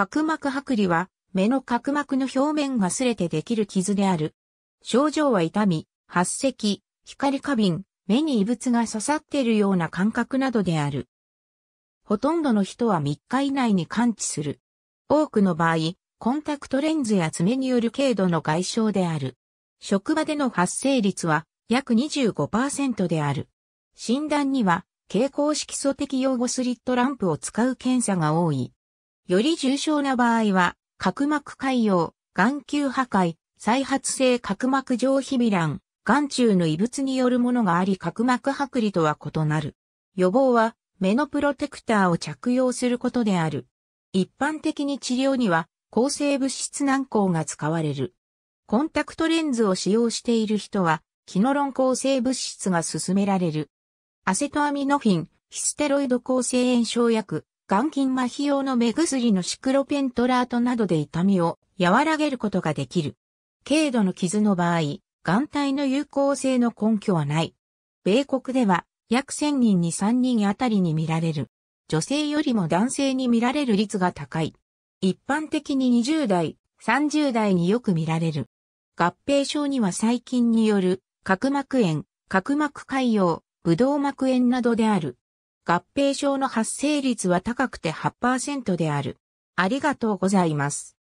角膜剥離は、目の角膜の表面が擦れてできる傷である。症状は痛み、発石、光過敏、目に異物が刺さっているような感覚などである。ほとんどの人は3日以内に完治する。多くの場合、コンタクトレンズや爪による軽度の外傷である。職場での発生率は約25%である。診断には、蛍光色素的用語スリットランプを使う検査が多い。より重症な場合は、角膜潰瘍、眼球破壊、再発性角膜上皮微乱、眼中の異物によるものがあり角膜剥離とは異なる。予防は、目のプロテクターを着用することである。一般的に治療には、抗生物質軟膏が使われる。コンタクトレンズを使用している人は、キノロン抗生物質が勧められる。アセトアミノフィン、ヒステロイド抗生炎症薬、眼筋麻痺用の目薬のシクロペントラートなどで痛みを和らげることができる。軽度の傷の場合、眼帯の有効性の根拠はない。米国では約1000人に3人あたりに見られる。女性よりも男性に見られる率が高い。一般的に20代、30代によく見られる。合併症には細菌による角膜炎、角膜潰瘍、ブドウ膜炎などである。合併症の発生率は高くて8%である。ありがとうございます。